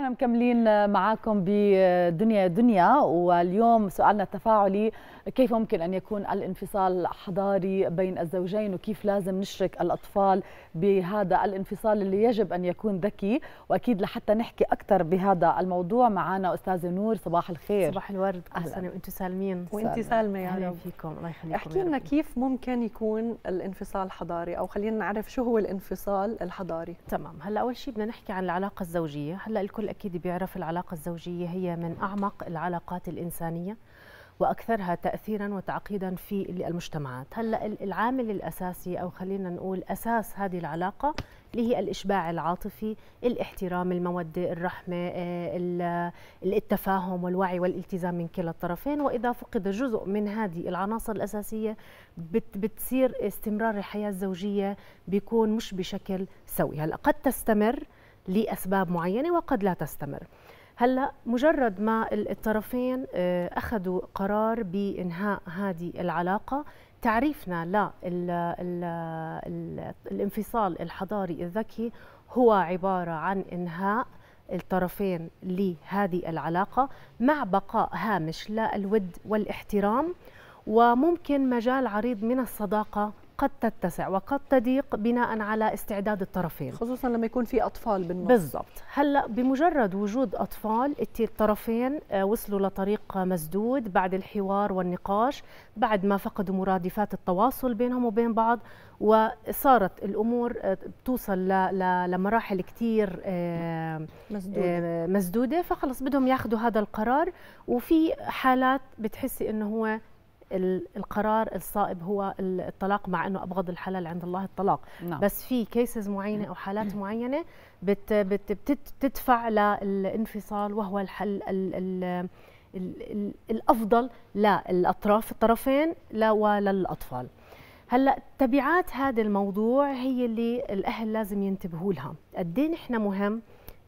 احنا مكملين معاكم بدنيا دنيا واليوم سؤالنا التفاعلي كيف ممكن أن يكون الانفصال حضاري بين الزوجين وكيف لازم نشرك الأطفال بهذا الانفصال اللي يجب أن يكون ذكي وأكيد لحتى نحكي أكثر بهذا الموضوع معنا أستاذة نور صباح الخير صباح الورد كل سنة وأنتم سالمين وأنت سالمة يا رب فيكم الله يخليكم احكي لنا كيف ممكن يكون الانفصال حضاري أو خلينا نعرف شو هو الانفصال الحضاري تمام هلا أول شيء بدنا نحكي عن العلاقة الزوجية هلا الكل أكيد بيعرف العلاقة الزوجية هي من أعمق العلاقات الإنسانية واكثرها تاثيرا وتعقيدا في المجتمعات هلا العامل الاساسي او خلينا نقول اساس هذه العلاقه اللي هي الإشباع العاطفي الاحترام المودة الرحمة آه، التفاهم والوعي والالتزام من كلا الطرفين وإذا فقد جزء من هذه العناصر الأساسية بتصير استمرار الحياة الزوجية بيكون مش بشكل سوي هلأ قد تستمر لأسباب معينة وقد لا تستمر هلا مجرد ما الطرفين آه، اخذوا قرار بانهاء هذه العلاقه تعريفنا الانفصال الحضاري الذكي هو عباره عن انهاء الطرفين لهذه العلاقه مع بقاء هامش للود والاحترام وممكن مجال عريض من الصداقه قد تتسع وقد تضيق بناء على استعداد الطرفين خصوصا لما يكون في اطفال بالنص بالضبط هلا بمجرد وجود اطفال الطرفين آه، وصلوا لطريق مسدود بعد الحوار والنقاش بعد ما فقدوا مرادفات التواصل بينهم وبين بعض وصارت الامور آه، توصل لمراحل كثير آه، مسدوده مسدوده فخلص بدهم ياخذوا هذا القرار وفي حالات بتحسي انه هو القرار الصائب هو الطلاق مع انه ابغض الحلال عند الله الطلاق نعم. بس في كيسز معينه او حالات معينه بت بت بتدفع للانفصال وهو الحل الـ الـ الـ الافضل للاطراف الطرفين لا وللاطفال هلا تبعات هذا الموضوع هي اللي الاهل لازم ينتبهوا لها قد ايه نحن مهم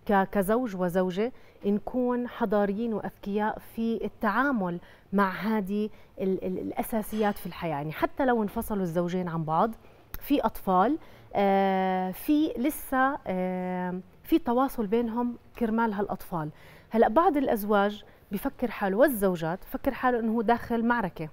كزوج وزوجة نكون حضاريين وأذكياء في التعامل مع هذه الأساسيات في الحياة يعني حتى لو انفصلوا الزوجين عن بعض في أطفال آه، في لسه آه، في تواصل بينهم كرمال هالأطفال هلأ بعض الأزواج بفكر حاله والزوجات بفكر حاله أنه داخل معركة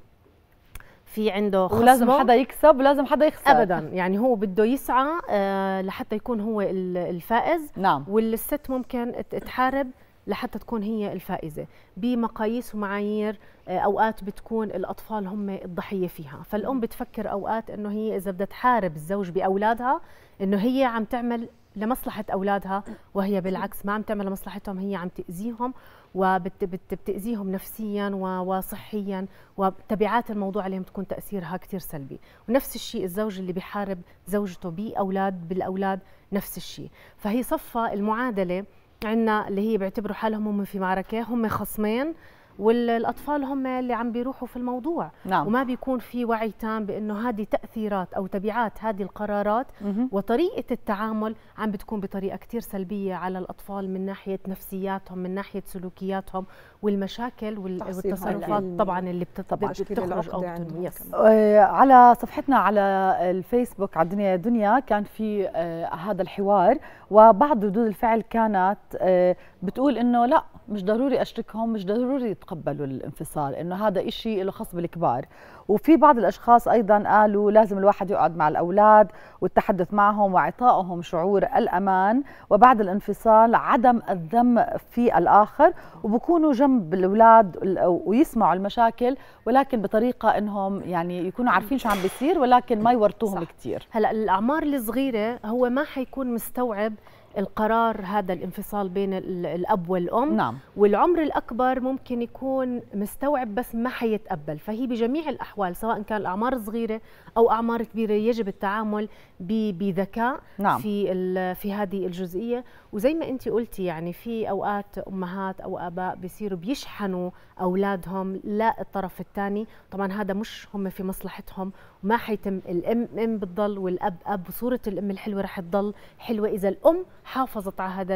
في عنده خصمه ولازم حدا يكسب ولازم حدا يخسر ابدا يعني هو بده يسعى آه، لحتى يكون هو الفائز نعم والست ممكن تحارب لحتى تكون هي الفائزة بمقاييس ومعايير آه، أوقات بتكون الأطفال هم الضحية فيها فالأم بتفكر أوقات أنه هي إذا بدها تحارب الزوج بأولادها أنه هي عم تعمل لمصلحه اولادها وهي بالعكس ما عم تعمل لمصلحتهم هي عم تاذيهم وبتاذيهم نفسيا وصحيا وتبعات الموضوع عليهم تكون تاثيرها كثير سلبي ونفس الشيء الزوج اللي بيحارب زوجته باولاد بالاولاد نفس الشيء فهي صفى المعادله عندنا اللي هي بيعتبروا حالهم هم في معركه هم خصمين والاطفال هم اللي عم بيروحوا في الموضوع نعم. وما بيكون في وعي تام بانه هذه تاثيرات او تبعات هذه القرارات مه. وطريقه التعامل عم بتكون بطريقه كثير سلبيه على الاطفال من ناحيه نفسياتهم من ناحيه سلوكياتهم والمشاكل والتصرفات طبعا اللي بتخرج او يعني آه، على صفحتنا على الفيسبوك على الدنيا دنيا كان في آه، هذا الحوار وبعض ردود الفعل كانت آه، بتقول انه لا مش ضروري اشركهم مش ضروري يتقبلوا الانفصال انه هذا إشي له خص بالكبار وفي بعض الاشخاص ايضا قالوا لازم الواحد يقعد مع الاولاد والتحدث معهم واعطائهم شعور الامان وبعد الانفصال عدم الذم في الاخر وبكونوا جنب الاولاد ويسمعوا المشاكل ولكن بطريقه انهم يعني يكونوا عارفين شو عم بيصير ولكن ما يورطوهم كثير هلا الاعمار الصغيره هو ما حيكون مستوعب القرار هذا الانفصال بين الاب والام نعم. والعمر الاكبر ممكن يكون مستوعب بس ما حيتقبل فهي بجميع الاحوال سواء كان الاعمار صغيره او اعمار كبيره يجب التعامل بذكاء نعم. في في هذه الجزئيه وزي ما انت قلتي يعني في اوقات امهات او اباء بيصيروا بيشحنوا اولادهم لا الطرف الثاني طبعا هذا مش هم في مصلحتهم وما حيتم الام ام بتضل والاب اب وصوره الام الحلوه رح تضل حلوه اذا الام حافظت على هذا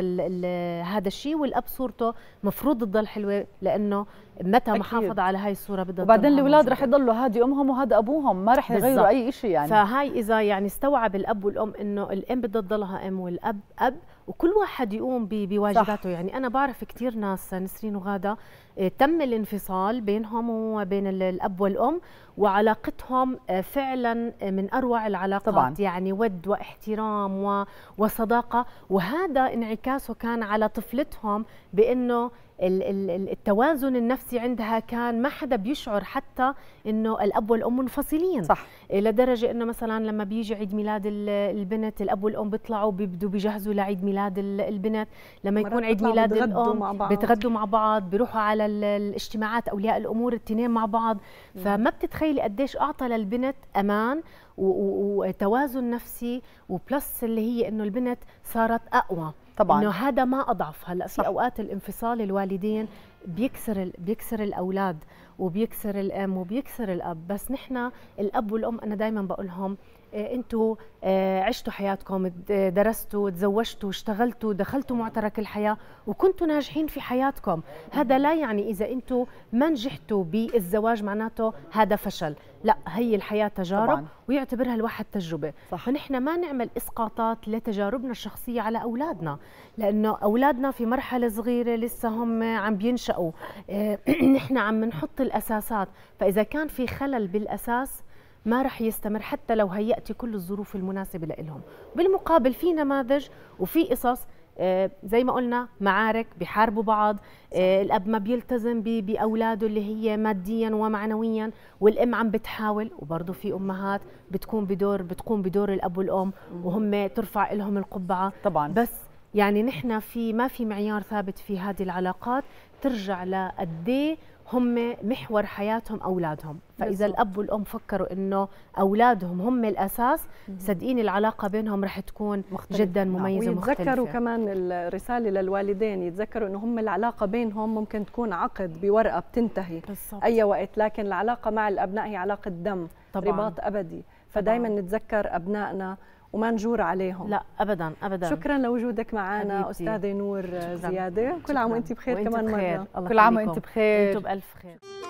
هذا الشيء والاب صورته مفروض تضل حلوه لانه متى ما حافظ على هاي الصوره بدها وبعدين الاولاد رح يضلوا هذه امهم وهذا ابوهم ما رح يغيروا اي شيء يعني فهاي اذا يعني استوعب الاب والام انه الام بدها تضلها ام والاب اب وكل واحد يقوم بواجباته يعني انا بعرف كثير ناس نسرين وغاده آه، تم الانفصال بينهم وبين الاب والام وعلاقتهم آه، فعلا آه، من اروع العلاقات طبعاً. يعني ود واحترام وصداقه وهذا انعكاسه كان على طفلتهم بانه التوازن النفسي عندها كان ما حدا بيشعر حتى انه الاب والام منفصلين صح لدرجه انه مثلا لما بيجي عيد ميلاد البنت الاب والام بيطلعوا بيبدوا بيجهزوا لعيد ميلاد البنت لما يكون عيد ميلاد الام مع بعض. بيتغدوا مع بعض بيروحوا على الاجتماعات اولياء الامور التنين مع بعض فما بتتخيلي قديش اعطى للبنت امان وتوازن نفسي وبلس اللي هي انه البنت صارت اقوى طبعا انه هذا ما اضعف هلا في اوقات الانفصال الوالدين بيكسر بيكسر الاولاد وبيكسر الام وبيكسر الاب بس نحن الاب والام انا دائما بقول لهم آه، انتوا آه، عشتوا حياتكم درستوا تزوجتوا اشتغلتوا دخلتوا معترك الحياه وكنتوا ناجحين في حياتكم هذا لا يعني اذا انتوا ما نجحتوا بالزواج معناته هذا فشل لا هي الحياه تجارب طبعاً. ويعتبرها الواحد تجربه صح. فنحن ما نعمل اسقاطات لتجاربنا الشخصيه على اولادنا لانه اولادنا في مرحله صغيره لسه هم عم بينشأوا آه، نحن عم نحط الاساسات فاذا كان في خلل بالاساس ما رح يستمر حتى لو هيأتي كل الظروف المناسبة لهم بالمقابل في نماذج وفي قصص آه، زي ما قلنا معارك بحاربوا بعض آه، صح. الاب ما بيلتزم باولاده اللي هي ماديا ومعنويا والام عم بتحاول وبرضه في امهات بتكون بدور بتقوم بدور الاب والام وهم ترفع لهم القبعه طبعا بس يعني نحن في ما في معيار ثابت في هذه العلاقات ترجع لقد إيه هم محور حياتهم اولادهم فاذا الاب والام فكروا انه اولادهم هم الاساس صدقيني العلاقه بينهم رح تكون مختلف. جدا مميزه ومختلفه يتذكروا كمان الرساله للوالدين يتذكروا انه هم العلاقه بينهم ممكن تكون عقد بورقه بتنتهي بالزبط. اي وقت لكن العلاقه مع الابناء هي علاقه دم طبعاً. رباط ابدي فدائما نتذكر ابنائنا وما نجور عليهم لا ابدا ابدا شكرا لوجودك معنا استاذه نور شكراً. زياده كل عام وانت بخير وإنت كمان بخير. مره كل عام وانت بخير وانتم بالف خير